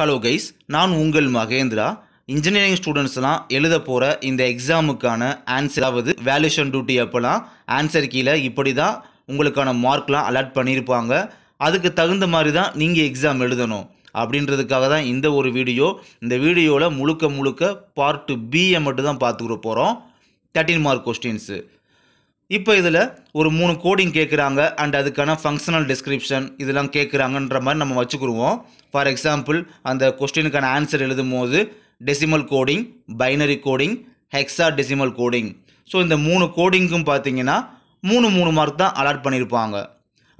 Hello guys நான் உங்கள் Mahindra engineering ஸ்டூடெண்ட்ஸ்லாம் எழுத போகிற இந்த எக்ஸாமுக்கான ஆன்சர் அதாவது வேல்யூஷன் டியூட்டி அப்போலாம் ஆன்சர் கீழே இப்படி தான் உங்களுக்கான மார்க்லாம் அலாட் பண்ணியிருப்பாங்க அதுக்கு தகுந்த மாதிரி தான் நீங்கள் எக்ஸாம் எழுதணும் அப்படின்றதுக்காக தான் இந்த ஒரு வீடியோ இந்த வீடியோவில் முழுக்க முழுக்க பார்ட் பிஏ மட்டும் தான் பார்த்துக்கிட்டு போகிறோம் தேர்ட்டின் மார்க் கொஸ்டின்ஸு இப்போ இதில் ஒரு மூணு கோடிங் கேட்குறாங்க அண்ட் அதுக்கான ஃபங்க்ஷனல் டிஸ்கிரிப்ஷன் இதெல்லாம் கேட்குறாங்கன்ற மாதிரி நம்ம வச்சுக்கிடுவோம் ஃபார் எக்ஸாம்பிள் அந்த கொஸ்டினுக்கான ஆன்சர் எழுதும் போது decimal coding binary coding hexadecimal coding so இந்த மூணு கோடிங்க்கும் பார்த்தீங்கன்னா மூணு மூணு மார்க் தான் அலாட் பண்ணியிருப்பாங்க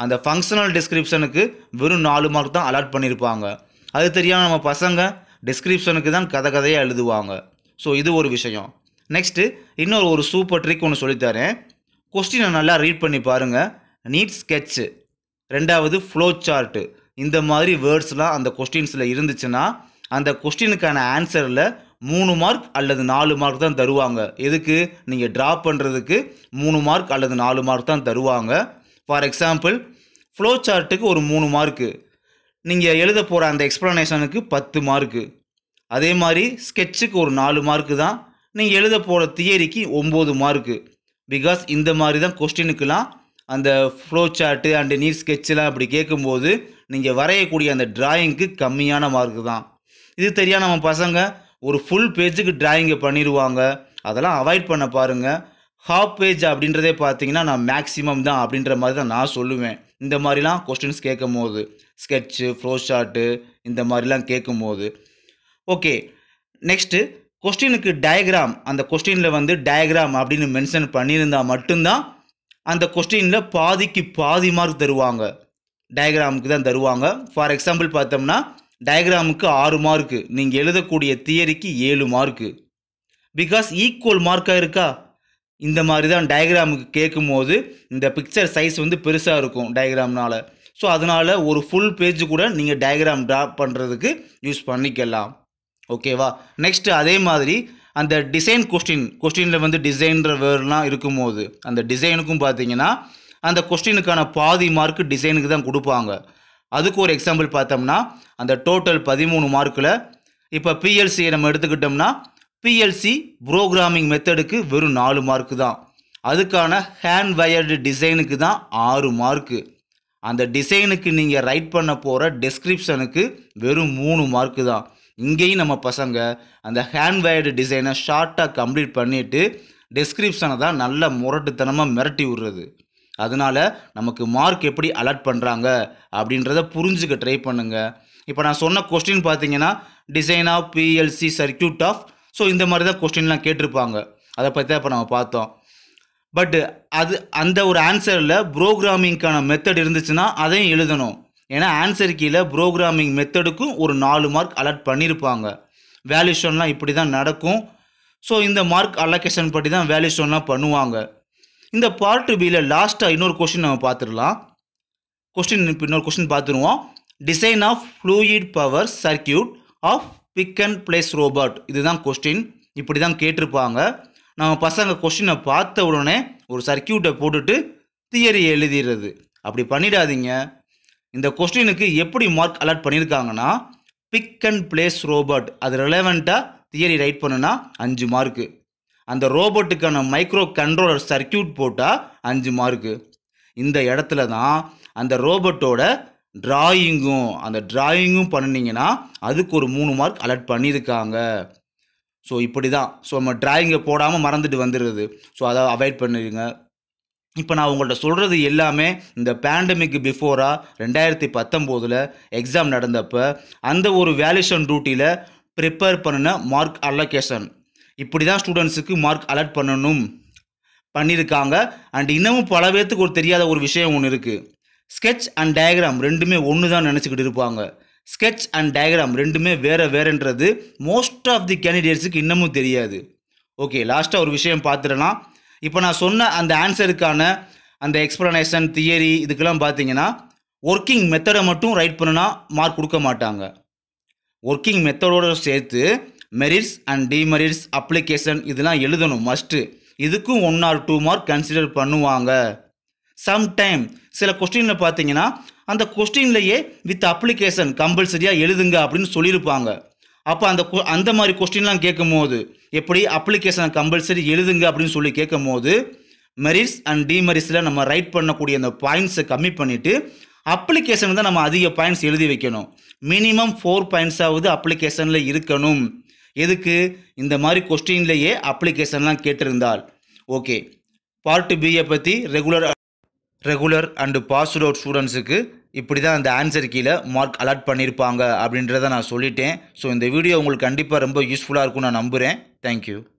அந்த ஃபங்க்ஷனல் டிஸ்கிரிப்ஷனுக்கு வெறும் நாலு மார்க் தான் அலாட் பண்ணியிருப்பாங்க அது தெரியாமல் நம்ம பசங்க டிஸ்கிரிப்ஷனுக்கு தான் கதை கதையாக எழுதுவாங்க ஸோ இது ஒரு விஷயம் நெக்ஸ்ட்டு இன்னொரு ஒரு சூப்பர் ட்ரிக் ஒன்று சொல்லித்தரேன் கொஸ்டினை நல்லா ரீட் பண்ணி பாருங்கள் நீட் ஸ்கெட்சு ரெண்டாவது ஃப்ளோ சார்ட்டு இந்த மாதிரி வேர்ட்ஸ்லாம் அந்த கொஸ்டின்ஸில் இருந்துச்சுன்னா அந்த கொஸ்டினுக்கான ஆன்சரில் மூணு மார்க் அல்லது நாலு மார்க் தான் தருவாங்க எதுக்கு நீங்கள் ட்ரா பண்ணுறதுக்கு மூணு மார்க் அல்லது நாலு மார்க் தான் தருவாங்க ஃபார் எக்ஸாம்பிள் ஃப்ளோ சார்ட்டுக்கு ஒரு மூணு மார்க்கு நீங்கள் எழுத போகிற அந்த எக்ஸ்ப்ளனேஷனுக்கு பத்து மார்க்கு அதே மாதிரி ஸ்கெட்சுக்கு ஒரு நாலு மார்க்கு தான் நீங்கள் எழுத போகிற தியரிக்கு ஒம்பது மார்க்கு பிகாஸ் இந்த மாதிரி தான் கொஸ்டினுக்கெலாம் அந்த ஃப்ளோ சார்ட்டு அண்டு நீட் ஸ்கெட்செலாம் அப்படி கேட்கும்போது நீங்கள் வரையக்கூடிய அந்த டிராயிங்க்கு கம்மியான மார்க்கு தான் இது தெரியாது நம்ம பசங்க ஒரு ஃபுல் பேஜுக்கு டிராயிங்கை பண்ணிடுவாங்க அதெல்லாம் அவாய்ட் பண்ண பாருங்கள் ஹாஃப் பேஜ் அப்படின்றதே பார்த்தீங்கன்னா நான் மேக்ஸிமம் தான் அப்படின்ற மாதிரி தான் நான் சொல்லுவேன் இந்த மாதிரிலாம் கொஸ்டின்ஸ் கேட்கும் போது ஸ்கெட்சு ஃப்ளோ ஷார்ட்டு இந்த மாதிரிலாம் கேட்கும் போது ஓகே நெக்ஸ்ட்டு கொஸ்டினுக்கு டயக்ராம் அந்த கொஸ்டினில் வந்து டயக்ராம் அப்படின்னு மென்ஷன் பண்ணியிருந்தால் மட்டும்தான் அந்த கொஸ்டினில் பாதிக்கு பாதி மார்க் தருவாங்க டயக்ராமுக்கு தான் தருவாங்க ஃபார் எக்ஸாம்பிள் பார்த்தோம்னா டயக்ராமுக்கு ஆறு மார்க்கு நீங்கள் எழுதக்கூடிய தியரிக்கு ஏழு மார்க்கு பிகாஸ் ஈக்குவல் மார்க்காக இருக்கா இந்த மாதிரி தான் டயக்ராமுக்கு கேட்கும் போது இந்த பிக்சர் சைஸ் வந்து பெருசாக இருக்கும் டயக்ராம்னால் ஸோ அதனால் ஒரு ஃபுல் பேஜ் கூட நீங்கள் டயக்ராம் ட்ரா பண்ணுறதுக்கு யூஸ் பண்ணிக்கலாம் ஓகேவா நெக்ஸ்ட் அதே மாதிரி அந்த டிசைன் கொஸ்டின் கொஸ்டினில் வந்து டிசைன்ற வேர்லாம் இருக்கும்போது அந்த டிசைனுக்கும் பார்த்தீங்கன்னா அந்த கொஸ்டினுக்கான பாதி மார்க்கு டிசைனுக்கு தான் கொடுப்பாங்க அதுக்கு ஒரு எக்ஸாம்பிள் பார்த்தோம்னா அந்த டோட்டல் பதிமூணு மார்க்கில் இப்போ பிஎல்சியை நம்ம எடுத்துக்கிட்டோம்னா பிஎல்சி ப்ரோக்ராமிங் மெத்தடுக்கு வெறும் நாலு மார்க்கு தான் அதுக்கான ஹேண்ட் வயர்டு டிசைனுக்கு தான் ஆறு மார்க்கு அந்த டிசைனுக்கு நீங்கள் ரைட் பண்ண போகிற டெஸ்கிரிப்ஷனுக்கு வெறும் மூணு மார்க்கு தான் இங்கேயும் நம்ம பசங்க அந்த ஹேண்ட் வயர்டு டிசைனை ஷார்ட்டாக கம்ப்ளீட் பண்ணிவிட்டு டிஸ்கிரிப்ஷனை தான் நல்ல முரட்டுத்தனமாக மிரட்டி விடுறது அதனால் நமக்கு மார்க் எப்படி அலர்ட் பண்ணுறாங்க அப்படின்றத புரிஞ்சுக்க ட்ரை பண்ணுங்கள் இப்போ நான் சொன்ன கொஸ்டின் பார்த்தீங்கன்னா design of PLC circuit of so இந்த மாதிரி தான் கொஸ்டின்லாம் கேட்டிருப்பாங்க அதை பற்றி தான் இப்போ நம்ம பார்த்தோம் பட் அது அந்த ஒரு ஆன்சரில் ப்ரோக்ராமிங்க்கான மெத்தட் இருந்துச்சுன்னா அதையும் எழுதணும் ஏன்னா ஆன்சர் கீழே ப்ரோக்ராமிங் மெத்தடுக்கும் ஒரு நாலு மார்க் அலாட் பண்ணியிருப்பாங்க வேல்யூஷன்லாம் இப்படி தான் நடக்கும் ஸோ இந்த மார்க் அலோகேஷன் படி தான் வேல்யூஷன்லாம் பண்ணுவாங்க இந்த பார்ட் பியில் லாஸ்ட்டாக இன்னொரு கொஷின் நம்ம பார்த்துடலாம் கொஸ்டின் இப்போ இன்னொரு கொஸ்டின் பார்த்துருவோம் design of fluid power circuit of pick and place robot இதுதான் கொஸ்டின் இப்படி தான் கேட்டிருப்பாங்க நம்ம பசங்க கொஸ்டினை பார்த்த உடனே ஒரு சர்க்கியூட்டை போட்டுட்டு தியரி எழுதிடுறது அப்படி பண்ணிடாதீங்க இந்த கொஸ்டினுக்கு எப்படி மார்க் அலர்ட் பண்ணியிருக்காங்கன்னா பிக் அண்ட் பிளேஸ் ரோபோட் அது ரிலவெண்ட்டாக தியரி ரைட் பண்ணுனா அஞ்சு மார்க்கு அந்த ரோபோட்டுக்கான மைக்ரோ கண்ட்ரோலர் சர்க்கியூட் போட்டால் அஞ்சு மார்க்கு இந்த இடத்துல தான் அந்த ரோபோட்டோட டிராயிங்கும் அந்த டிராயிங்கும் பண்ணினீங்கன்னா அதுக்கு ஒரு மூணு மார்க் அலர்ட் பண்ணியிருக்காங்க ஸோ இப்படி தான் ஸோ நம்ம டிராயிங்கை போடாமல் மறந்துட்டு வந்துடுது ஸோ அதை அவாய்ட் பண்ணிடுங்க இப்போ நான் உங்கள்கிட்ட சொல்கிறது எல்லாமே இந்த பேண்டமிக் பிஃபோராக ரெண்டாயிரத்தி பத்தொம்போதில் எக்ஸாம் நடந்தப்போ அந்த ஒரு வேல்யூஷன் டியூட்டியில் ப்ரிப்பேர் பண்ணின மார்க் அலோகேஷன் இப்படி தான் ஸ்டூடெண்ட்ஸுக்கு மார்க் அலர்ட் பண்ணணும் பண்ணியிருக்காங்க அண்ட் இன்னமும் பல பேர்த்துக்கு ஒரு தெரியாத ஒரு விஷயம் ஒன்று இருக்குது ஸ்கெட்ச் அண்ட் டயக்ராம் ரெண்டுமே ஒன்று தான் நினச்சிக்கிட்டு இருப்பாங்க ஸ்கெட்ச் அண்ட் டயக்ராம் ரெண்டுமே வேறு வேறுன்றது மோஸ்ட் ஆஃப் தி கேண்டிடேட்ஸுக்கு இன்னமும் தெரியாது ஓகே லாஸ்ட்டாக ஒரு விஷயம் பார்த்துட்டேன்னா இப்போ நான் சொன்ன அந்த ஆன்சருக்கான அந்த எக்ஸ்ப்ளனேஷன் தியரி இதுக்கெல்லாம் பார்த்தீங்கன்னா ஒர்க்கிங் மெத்தடை மட்டும் ரைட் பண்ணுனா மார்க் கொடுக்க மாட்டாங்க ஒர்க்கிங் மெத்தடோடு சேர்த்து மெரிட்ஸ் அண்ட் டிமெரிட்ஸ் அப்ளிகேஷன் இதெல்லாம் எழுதணும் மஸ்ட்டு இதுக்கும் one or two mark consider பண்ணுவாங்க சம்டைம் சில கொஸ்டினில் பார்த்தீங்கன்னா அந்த கொஸ்டின்லேயே வித் அப்ளிகேஷன் கம்பல்சரியாக எழுதுங்க அப்படின்னு சொல்லியிருப்பாங்க அப்போ அந்த அந்த மாதிரி கொஸ்டின்லாம் கேட்கும் போது எப்படி அப்ளிகேஷன் கம்பல்சரி எழுதுங்க அப்படின்னு சொல்லி கேட்கும் போது மெரிட்ஸ் அண்ட் டிமெரிட்ஸில் நம்ம ரைட் பண்ணக்கூடிய அந்த பாயிண்ட்ஸை கம்மி பண்ணிவிட்டு அப்ளிகேஷன் தான் நம்ம அதிக பாயிண்ட்ஸ் எழுதி வைக்கணும் மினிமம் ஃபோர் பாயிண்ட்ஸாவது அப்ளிகேஷனில் இருக்கணும் எதுக்கு இந்த மாதிரி கொஸ்டின்லேயே அப்ளிகேஷன்லாம் கேட்டிருந்தால் ஓகே பார்ட் பியை பற்றி regular regular and passed out ஸ்டூடெண்ட்ஸுக்கு இப்படி தான் அந்த ஆன்சர் கீழே மார்க் அலாட் பண்ணியிருப்பாங்க அப்படின்றத நான் சொல்லிட்டேன் ஸோ இந்த வீடியோ உங்களுக்கு கண்டிப்பாக ரொம்ப யூஸ்ஃபுல்லாக இருக்கும்னு நான் நம்புகிறேன் Thank you.